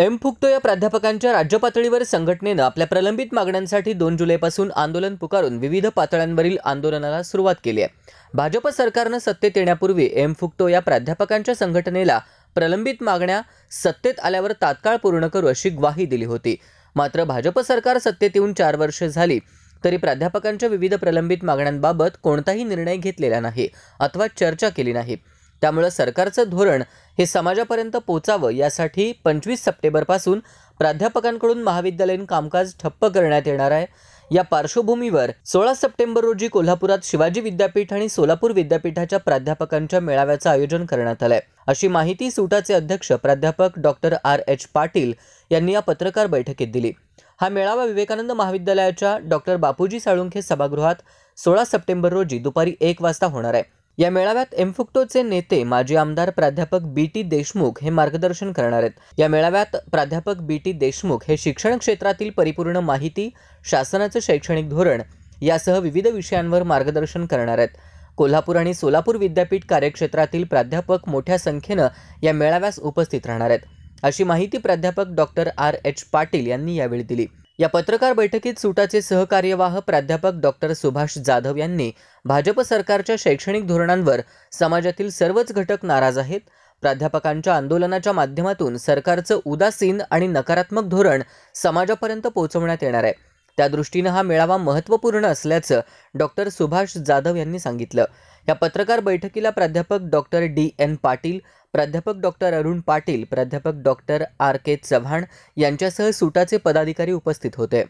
M फुक्तो या प्राध्यापकांच्या राज्यपातळीवर संघटनेनं आपल्या प्रलंबित मागण्यांसाठी दोन जुलैपासून आंदोलन पुकारून विविध पातळ्यांवरील आंदोलनाला सुरुवात केली आहे भाजप सरकारनं सत्तेत येण्यापूर्वी एम फुक्तो या प्राध्यापकांच्या संघटनेला प्रलंबित मागण्या सत्तेत आल्यावर तात्काळ पूर्ण करू अशी ग्वाही दिली होती मात्र भाजप सरकार सत्तेत येऊन चार वर्ष झाली तरी प्राध्यापकांच्या विविध प्रलंबित मागण्यांबाबत कोणताही निर्णय घेतलेला नाही अथवा चर्चा केली नाही त्यामुळं सरकारचं धोरण हे समाजापर्यंत पोचावं यासाठी पंचवीस सप्टेंबरपासून प्राध्यापकांकडून महाविद्यालयीन कामकाज ठप्प करण्यात येणार आहे या पार्श्वभूमीवर सोळा सप्टेंबर रोजी कोल्हापुरात शिवाजी विद्यापीठ आणि सोलापूर विद्यापीठाच्या प्राध्यापकांच्या मेळाव्याचं आयोजन करण्यात आलंय अशी माहिती सुटाचे अध्यक्ष प्राध्यापक डॉक्टर आर एच पाटील यांनी या पत्रकार बैठकीत दिली हा मेळावा विवेकानंद महाविद्यालयाच्या डॉक्टर बापूजी साळुंखे सभागृहात सोळा सप्टेंबर रोजी दुपारी एक वाजता होणार आहे या मेळाव्यात एमफुक्टोचे नेते माजी आमदार प्राध्यापक बी टी देशमुख हे मार्गदर्शन करणार आहेत या मेळाव्यात प्राध्यापक बी टी देशमुख हे शिक्षण क्षेत्रातील परिपूर्ण माहिती शासनाचं शैक्षणिक धोरण यासह विविध विषयांवर मार्गदर्शन करणार आहेत कोल्हापूर आणि सोलापूर विद्यापीठ कार्यक्षेत्रातील प्राध्यापक मोठ्या संख्येनं या मेळाव्यास उपस्थित राहणार आहेत अशी माहिती प्राध्यापक डॉक्टर आर एच पाटील यांनी यावेळी दिली या पत्रकार बैठकीत सुटाचे सहकार्यवाह प्राध्यापक डॉक्टर सुभाष जाधव यांनी भाजप सरकारच्या शैक्षणिक धोरणांवर समाजातील सर्वच घटक नाराज आहेत प्राध्यापकांच्या आंदोलनाच्या माध्यमातून सरकारचं उदासीन आणि नकारात्मक धोरण समाजापर्यंत पोहोचवण्यात येणार आहे त्या हा मेळावा महत्त्वपूर्ण असल्याचं डॉक्टर सुभाष जाधव यांनी सांगितलं या पत्रकार बैठकीला प्राध्यापक डॉक्टर डी एन पाटील प्राध्यापक डॉक्टर अरुण पाटील प्राध्यापक डॉक्टर आर के चव्हाण यांच्यासह सुटाचे पदाधिकारी उपस्थित होते